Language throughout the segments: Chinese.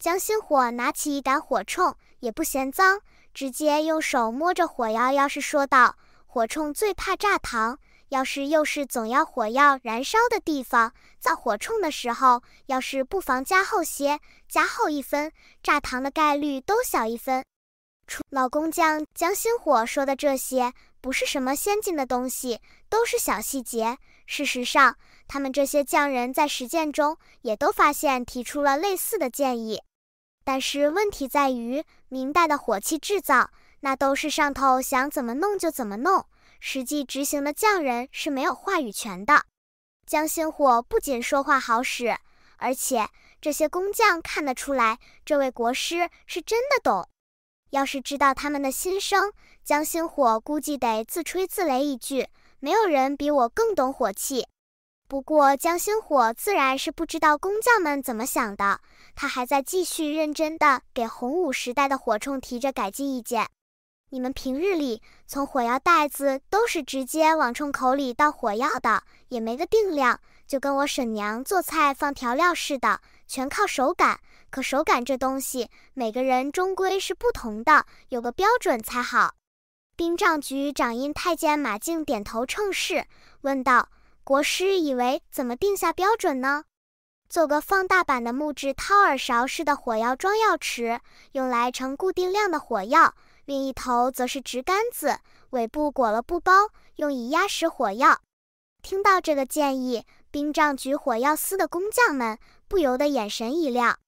江心火拿起一杆火铳，也不嫌脏，直接用手摸着火药。要是说道，火铳最怕炸膛，要是又是总要火药燃烧的地方。造火铳的时候，要是不妨加厚些，加厚一分，炸膛的概率都小一分。老工匠江心火说的这些，不是什么先进的东西，都是小细节。事实上，他们这些匠人在实践中也都发现，提出了类似的建议。但是问题在于，明代的火器制造，那都是上头想怎么弄就怎么弄，实际执行的匠人是没有话语权的。江心火不仅说话好使，而且这些工匠看得出来，这位国师是真的懂。要是知道他们的心声，江心火估计得自吹自擂一句：没有人比我更懂火器。不过，江星火自然是不知道工匠们怎么想的，他还在继续认真地给洪武时代的火铳提着改进意见。你们平日里从火药袋子都是直接往铳口里倒火药的，也没个定量，就跟我婶娘做菜放调料似的，全靠手感。可手感这东西，每个人终归是不同的，有个标准才好。兵仗局长印太监马敬点头称是，问道。国师以为，怎么定下标准呢？做个放大版的木质掏耳勺式的火药装药池，用来盛固定量的火药；另一头则是直杆子，尾部裹了布包，用以压实火药。听到这个建议，冰杖局火药丝的工匠们不由得眼神一亮，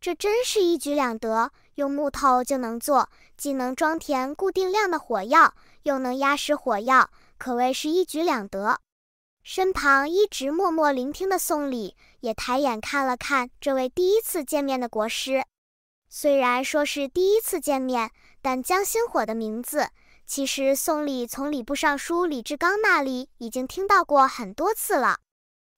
这真是一举两得，用木头就能做，既能装填固定量的火药，又能压实火药，可谓是一举两得。身旁一直默默聆听的宋礼也抬眼看了看这位第一次见面的国师。虽然说是第一次见面，但江心火的名字，其实宋礼从礼部尚书李志刚那里已经听到过很多次了。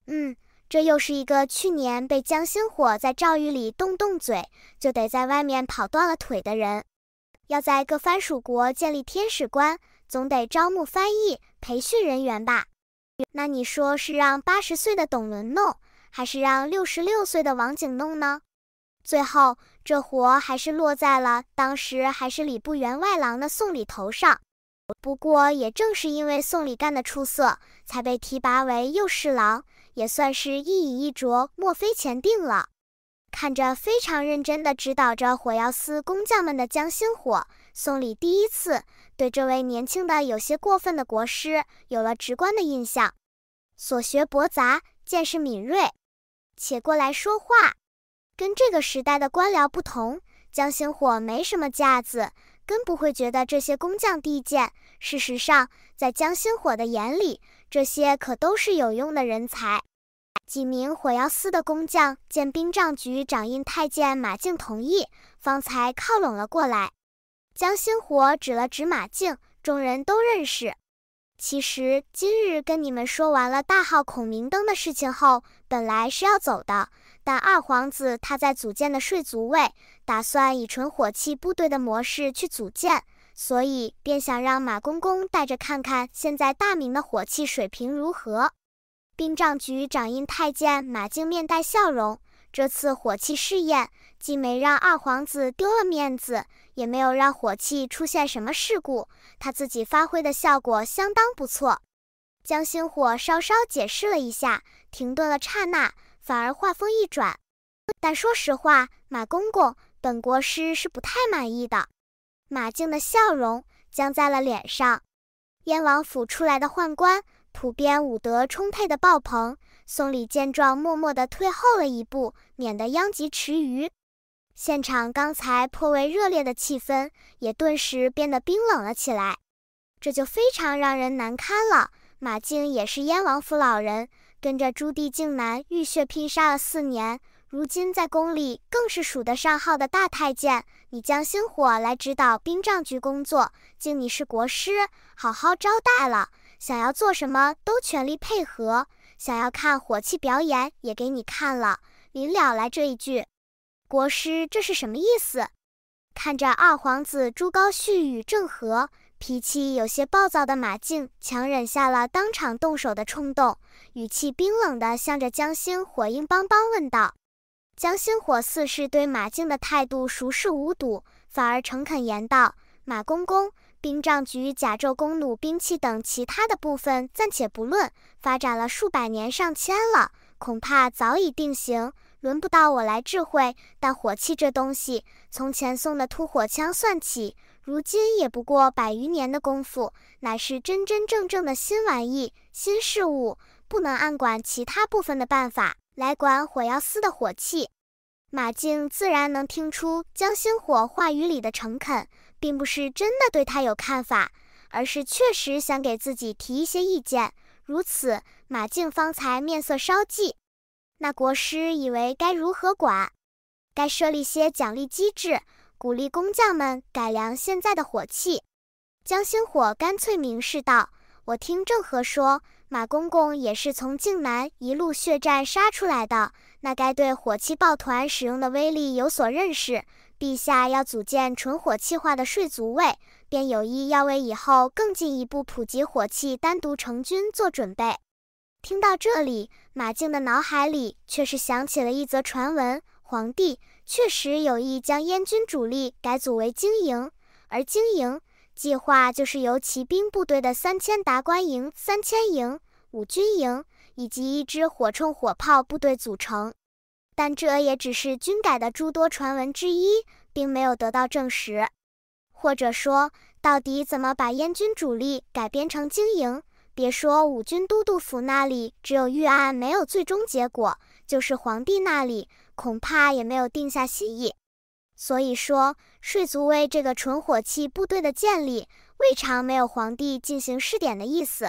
嗯，这又是一个去年被江心火在诏狱里动动嘴就得在外面跑断了腿的人。要在各藩属国建立天使官，总得招募翻译、培训人员吧？那你说是让八十岁的董伦弄，还是让六十六岁的王景弄呢？最后这活还是落在了当时还是礼部员外郎的宋礼头上。不过也正是因为宋礼干的出色，才被提拔为右侍郎，也算是一饮一啄，莫非前定了。看着非常认真地指导着火药司工匠们的江心火，宋礼第一次对这位年轻的有些过分的国师有了直观的印象。所学博杂，见识敏锐，且过来说话，跟这个时代的官僚不同，江心火没什么架子，更不会觉得这些工匠低贱。事实上，在江心火的眼里，这些可都是有用的人才。几名火药司的工匠见兵仗局长印太监马敬同意，方才靠拢了过来。江心火指了指马敬，众人都认识。其实今日跟你们说完了大号孔明灯的事情后，本来是要走的，但二皇子他在组建的睡族卫，打算以纯火器部队的模式去组建，所以便想让马公公带着看看现在大明的火器水平如何。殡葬局长印太监马静面带笑容。这次火器试验，既没让二皇子丢了面子，也没有让火器出现什么事故，他自己发挥的效果相当不错。将心火稍稍解释了一下，停顿了刹那，反而话锋一转。但说实话，马公公，本国师是不太满意的。马静的笑容僵在了脸上。燕王府出来的宦官。土边武德充沛的爆棚，宋礼见状，默默的退后了一步，免得殃及池鱼。现场刚才颇为热烈的气氛，也顿时变得冰冷了起来，这就非常让人难堪了。马静也是燕王府老人，跟着朱棣靖难，浴血拼杀了四年，如今在宫里更是数得上号的大太监。你将星火来指导兵帐局工作，敬你是国师，好好招待了。想要做什么都全力配合，想要看火器表演也给你看了。临了来这一句，国师这是什么意思？看着二皇子朱高煦与郑和，脾气有些暴躁的马静强忍下了当场动手的冲动，语气冰冷地向着江心火硬邦邦问道：“江心火，似是对马静的态度熟视无睹，反而诚恳言道：‘马公公。’”兵仗局甲胄弓弩兵器等其他的部分暂且不论，发展了数百年上千了，恐怕早已定型，轮不到我来智慧。但火器这东西，从前宋的突火枪算起，如今也不过百余年的功夫，乃是真真正正的新玩意、新事物，不能按管其他部分的办法来管火药司的火器。马静自然能听出江星火话语里的诚恳，并不是真的对他有看法，而是确实想给自己提一些意见。如此，马静方才面色稍霁。那国师以为该如何管？该设立些奖励机制，鼓励工匠们改良现在的火器。江星火干脆明示道：“我听郑和说。”马公公也是从靖南一路血战杀出来的，那该对火器抱团使用的威力有所认识。陛下要组建纯火器化的税族卫，便有意要为以后更进一步普及火器、单独成军做准备。听到这里，马静的脑海里却是想起了一则传闻：皇帝确实有意将燕军主力改组为经营，而经营。计划就是由骑兵部队的三千达官营、三千营、五军营以及一支火铳火炮部队组成，但这也只是军改的诸多传闻之一，并没有得到证实。或者说，到底怎么把燕军主力改编成精营？别说五军都督府那里只有预案，没有最终结果，就是皇帝那里恐怕也没有定下协议。所以说，税足为这个纯火器部队的建立，未尝没有皇帝进行试点的意思。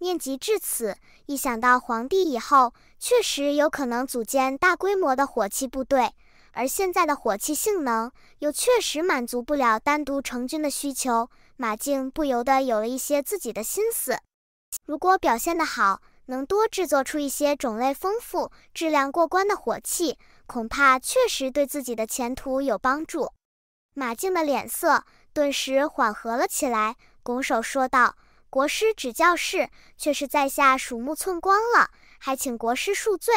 念及至此，一想到皇帝以后确实有可能组建大规模的火器部队，而现在的火器性能又确实满足不了单独成军的需求，马竞不由得有了一些自己的心思。如果表现得好，能多制作出一些种类丰富、质量过关的火器。恐怕确实对自己的前途有帮助。马静的脸色顿时缓和了起来，拱手说道：“国师指教是，却是在下鼠目寸光了，还请国师恕罪。”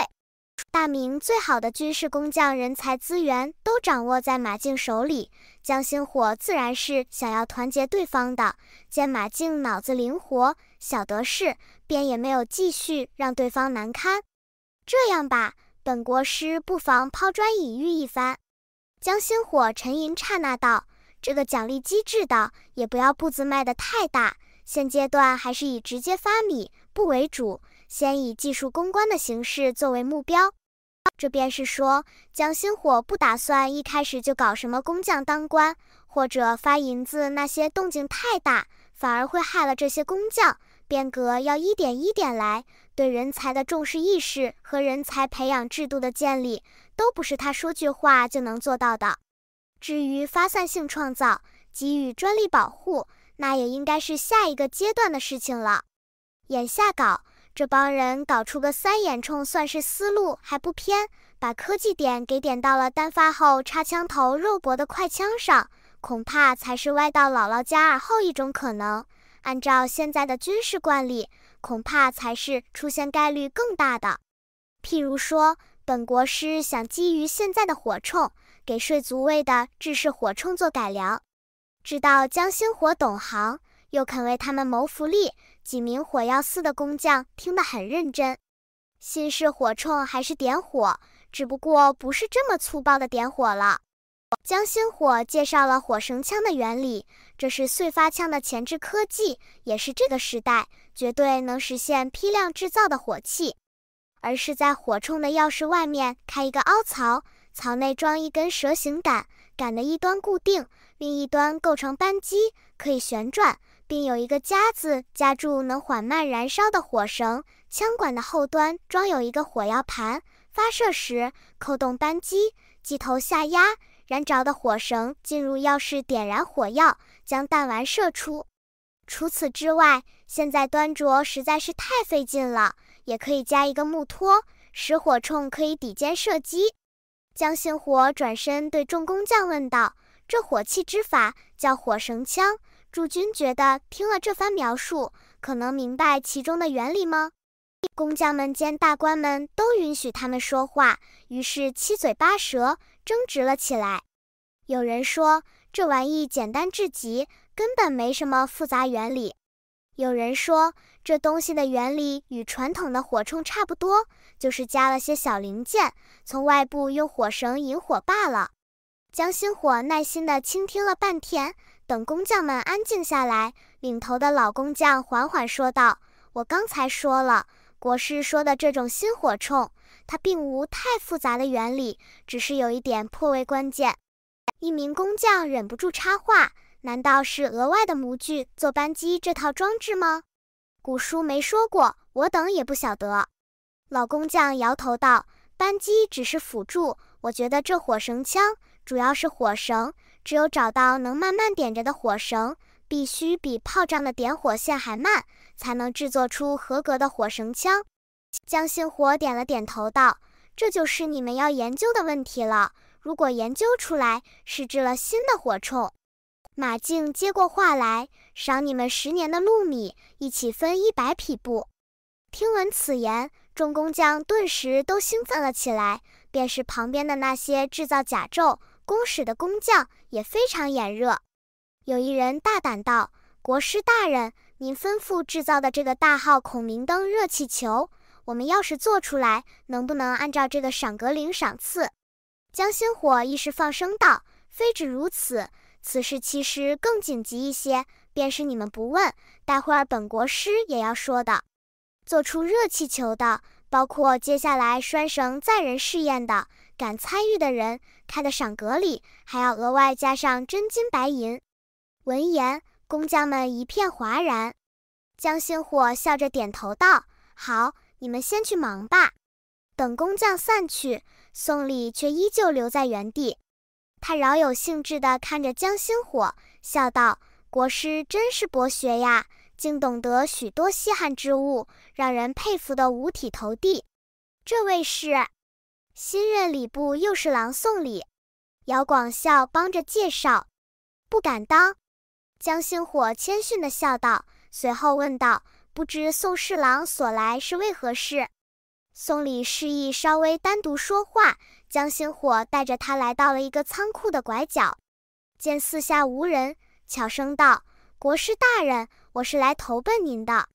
大明最好的军事工匠人才资源都掌握在马静手里，江心火自然是想要团结对方的。见马静脑子灵活，晓得事，便也没有继续让对方难堪。这样吧。本国师不妨抛砖引玉一番，江心火沉吟刹那道：“这个奖励机制的，也不要步子迈得太大，现阶段还是以直接发米不为主，先以技术攻关的形式作为目标。这便是说，江心火不打算一开始就搞什么工匠当官，或者发银子，那些动静太大，反而会害了这些工匠。”变革要一点一点来，对人才的重视意识和人才培养制度的建立，都不是他说句话就能做到的。至于发散性创造，给予专利保护，那也应该是下一个阶段的事情了。眼下搞这帮人搞出个三眼冲，算是思路还不偏，把科技点给点到了单发后插枪头肉搏的快枪上，恐怕才是歪到姥姥家而后一种可能。按照现在的军事惯例，恐怕才是出现概率更大的。譬如说，本国师想基于现在的火铳，给睡足卫的制式火铳做改良。知道江心火懂行，又肯为他们谋福利，几名火药司的工匠听得很认真。新式火铳还是点火，只不过不是这么粗暴的点火了。江心火介绍了火绳枪的原理，这是燧发枪的前置科技，也是这个时代绝对能实现批量制造的火器。而是在火铳的钥匙外面开一个凹槽，槽内装一根蛇形杆，杆的一端固定，另一端构成扳机，可以旋转，并有一个夹子夹住能缓慢燃烧的火绳。枪管的后端装有一个火药盘，发射时扣动扳机，机头下压。燃着的火绳进入钥匙，点燃火药，将弹丸射出。除此之外，现在端着实在是太费劲了，也可以加一个木托，使火铳可以抵肩射击。江星火转身对众工匠问道：“这火器之法叫火绳枪，诸君觉得听了这番描述，可能明白其中的原理吗？”工匠们见大官们都允许他们说话，于是七嘴八舌争执了起来。有人说这玩意简单至极，根本没什么复杂原理；有人说这东西的原理与传统的火铳差不多，就是加了些小零件，从外部用火绳引火罢了。江心火耐心地倾听了半天，等工匠们安静下来，领头的老工匠缓缓说道：“我刚才说了。”博士说的这种新火冲，它并无太复杂的原理，只是有一点颇为关键。一名工匠忍不住插话：“难道是额外的模具做扳机这套装置吗？”古书没说过，我等也不晓得。老工匠摇头道：“扳机只是辅助，我觉得这火绳枪主要是火绳，只有找到能慢慢点着的火绳。”必须比炮仗的点火线还慢，才能制作出合格的火绳枪。江心火点了点头道：“这就是你们要研究的问题了。如果研究出来，是制了新的火铳。”马静接过话来：“赏你们十年的禄米，一起分一百匹布。”听闻此言，众工匠顿时都兴奋了起来，便是旁边的那些制造甲胄、工使的工匠，也非常眼热。有一人大胆道：“国师大人，您吩咐制造的这个大号孔明灯热气球，我们要是做出来，能不能按照这个赏格领赏赐？”江心火一时放声道：“非止如此，此事其实更紧急一些，便是你们不问，待会儿本国师也要说的。做出热气球的，包括接下来拴绳载人试验的，敢参与的人，开的赏格里还要额外加上真金白银。”闻言，工匠们一片哗然。江心火笑着点头道：“好，你们先去忙吧。”等工匠散去，宋礼却依旧留在原地。他饶有兴致地看着江心火，笑道：“国师真是博学呀，竟懂得许多稀罕之物，让人佩服得五体投地。”这位是新任礼部右侍郎宋礼。姚广孝帮着介绍：“不敢当。”江星火谦逊的笑道，随后问道：“不知宋侍郎所来是为何事？”宋礼示意稍微单独说话，江星火带着他来到了一个仓库的拐角，见四下无人，悄声道：“国师大人，我是来投奔您的。”